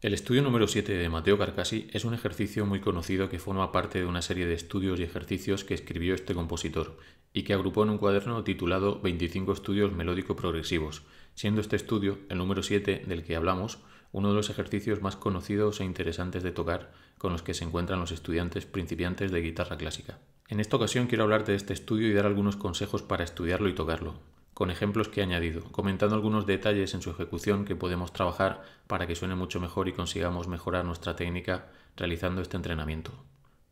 El estudio número 7 de Mateo Carcassi es un ejercicio muy conocido que forma parte de una serie de estudios y ejercicios que escribió este compositor y que agrupó en un cuaderno titulado 25 estudios melódico-progresivos, siendo este estudio, el número 7 del que hablamos, uno de los ejercicios más conocidos e interesantes de tocar con los que se encuentran los estudiantes principiantes de guitarra clásica. En esta ocasión quiero hablar de este estudio y dar algunos consejos para estudiarlo y tocarlo, con ejemplos que he añadido, comentando algunos detalles en su ejecución que podemos trabajar para que suene mucho mejor y consigamos mejorar nuestra técnica realizando este entrenamiento.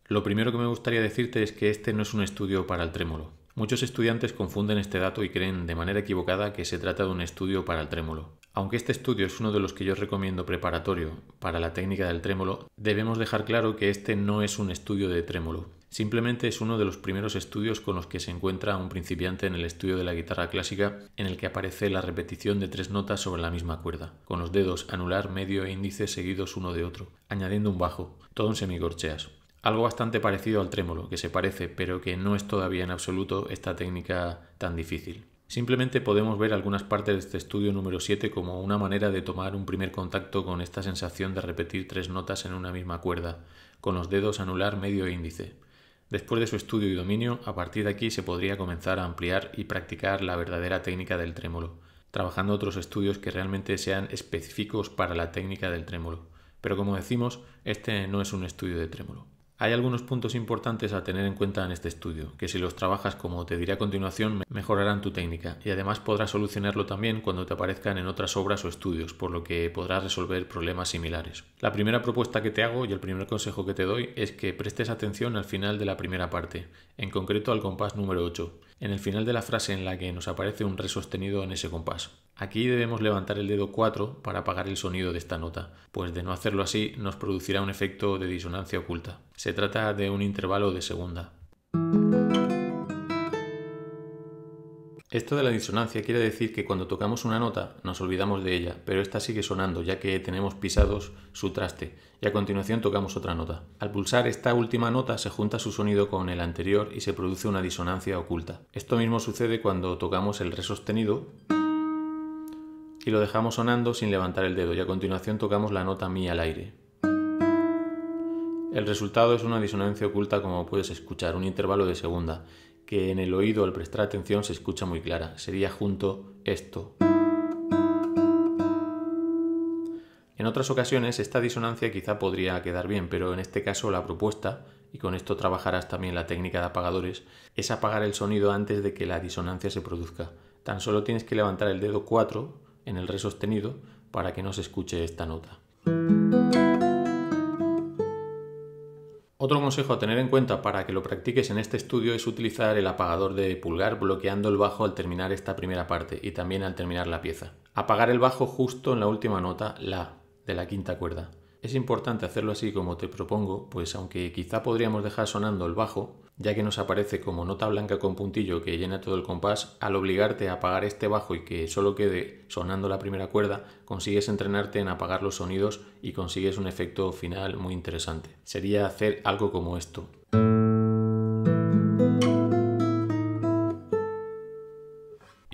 Lo primero que me gustaría decirte es que este no es un estudio para el trémolo. Muchos estudiantes confunden este dato y creen de manera equivocada que se trata de un estudio para el trémolo. Aunque este estudio es uno de los que yo recomiendo preparatorio para la técnica del trémolo, debemos dejar claro que este no es un estudio de trémolo. Simplemente es uno de los primeros estudios con los que se encuentra un principiante en el estudio de la guitarra clásica en el que aparece la repetición de tres notas sobre la misma cuerda, con los dedos anular, medio e índice seguidos uno de otro, añadiendo un bajo, todo en semicorcheas. Algo bastante parecido al trémolo, que se parece, pero que no es todavía en absoluto esta técnica tan difícil. Simplemente podemos ver algunas partes de este estudio número 7 como una manera de tomar un primer contacto con esta sensación de repetir tres notas en una misma cuerda, con los dedos anular, medio e índice. Después de su estudio y dominio, a partir de aquí se podría comenzar a ampliar y practicar la verdadera técnica del trémolo, trabajando otros estudios que realmente sean específicos para la técnica del trémolo. Pero como decimos, este no es un estudio de trémolo. Hay algunos puntos importantes a tener en cuenta en este estudio, que si los trabajas como te diré a continuación mejorarán tu técnica y además podrás solucionarlo también cuando te aparezcan en otras obras o estudios, por lo que podrás resolver problemas similares. La primera propuesta que te hago y el primer consejo que te doy es que prestes atención al final de la primera parte, en concreto al compás número 8 en el final de la frase en la que nos aparece un re sostenido en ese compás. Aquí debemos levantar el dedo 4 para apagar el sonido de esta nota, pues de no hacerlo así nos producirá un efecto de disonancia oculta. Se trata de un intervalo de segunda. Esto de la disonancia quiere decir que cuando tocamos una nota nos olvidamos de ella, pero esta sigue sonando ya que tenemos pisados su traste y a continuación tocamos otra nota. Al pulsar esta última nota se junta su sonido con el anterior y se produce una disonancia oculta. Esto mismo sucede cuando tocamos el re sostenido y lo dejamos sonando sin levantar el dedo y a continuación tocamos la nota mi al aire. El resultado es una disonancia oculta como puedes escuchar, un intervalo de segunda, que en el oído al prestar atención se escucha muy clara. Sería junto esto. En otras ocasiones esta disonancia quizá podría quedar bien, pero en este caso la propuesta, y con esto trabajarás también la técnica de apagadores, es apagar el sonido antes de que la disonancia se produzca. Tan solo tienes que levantar el dedo 4 en el re sostenido para que no se escuche esta nota. Otro consejo a tener en cuenta para que lo practiques en este estudio es utilizar el apagador de pulgar bloqueando el bajo al terminar esta primera parte y también al terminar la pieza. Apagar el bajo justo en la última nota, la, de la quinta cuerda. Es importante hacerlo así como te propongo, pues aunque quizá podríamos dejar sonando el bajo, ya que nos aparece como nota blanca con puntillo que llena todo el compás, al obligarte a apagar este bajo y que solo quede sonando la primera cuerda, consigues entrenarte en apagar los sonidos y consigues un efecto final muy interesante. Sería hacer algo como esto.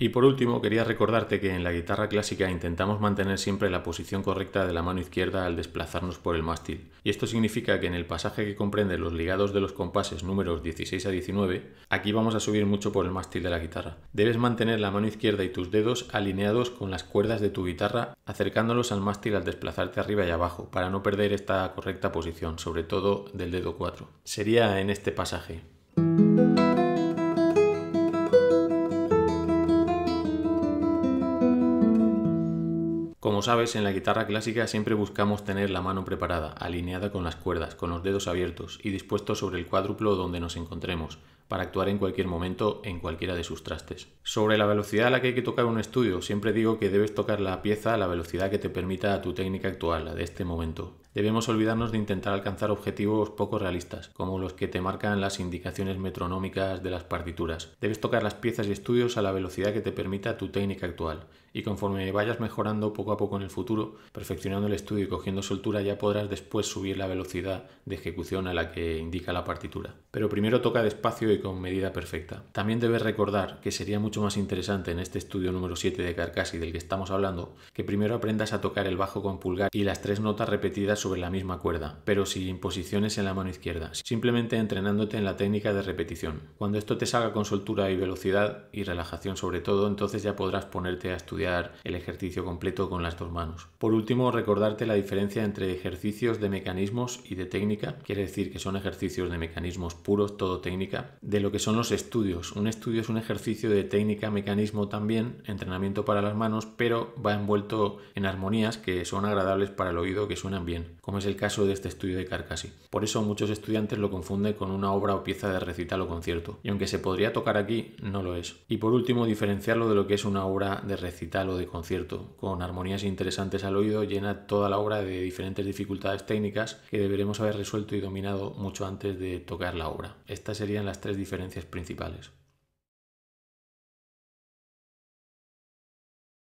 Y por último, quería recordarte que en la guitarra clásica intentamos mantener siempre la posición correcta de la mano izquierda al desplazarnos por el mástil, y esto significa que en el pasaje que comprende los ligados de los compases números 16 a 19, aquí vamos a subir mucho por el mástil de la guitarra. Debes mantener la mano izquierda y tus dedos alineados con las cuerdas de tu guitarra, acercándolos al mástil al desplazarte arriba y abajo, para no perder esta correcta posición, sobre todo del dedo 4. Sería en este pasaje. sabes, en la guitarra clásica siempre buscamos tener la mano preparada, alineada con las cuerdas, con los dedos abiertos y dispuestos sobre el cuádruplo donde nos encontremos para actuar en cualquier momento en cualquiera de sus trastes. Sobre la velocidad a la que hay que tocar un estudio, siempre digo que debes tocar la pieza a la velocidad que te permita tu técnica actual, la de este momento. Debemos olvidarnos de intentar alcanzar objetivos poco realistas, como los que te marcan las indicaciones metronómicas de las partituras. Debes tocar las piezas y estudios a la velocidad que te permita tu técnica actual, y conforme vayas mejorando poco a poco en el futuro, perfeccionando el estudio y cogiendo soltura, ya podrás después subir la velocidad de ejecución a la que indica la partitura. Pero primero toca despacio y con medida perfecta. También debes recordar que sería mucho más interesante en este estudio número 7 de Carcassi del que estamos hablando, que primero aprendas a tocar el bajo con pulgar y las tres notas repetidas sobre la misma cuerda, pero sin posiciones en la mano izquierda, simplemente entrenándote en la técnica de repetición. Cuando esto te salga con soltura y velocidad y relajación sobre todo, entonces ya podrás ponerte a estudiar el ejercicio completo con las dos manos. Por último, recordarte la diferencia entre ejercicios de mecanismos y de técnica, quiere decir que son ejercicios de mecanismos puros, todo técnica, de lo que son los estudios. Un estudio es un ejercicio de técnica, mecanismo también, entrenamiento para las manos, pero va envuelto en armonías que son agradables para el oído, que suenan bien, como es el caso de este estudio de Carcassi. Por eso muchos estudiantes lo confunden con una obra o pieza de recital o concierto, y aunque se podría tocar aquí, no lo es. Y por último, diferenciarlo de lo que es una obra de recital o de concierto, con armonías interesantes al oído, llena toda la obra de diferentes dificultades técnicas que deberemos haber resuelto y dominado mucho antes de tocar la obra. Estas serían las tres diferencias principales.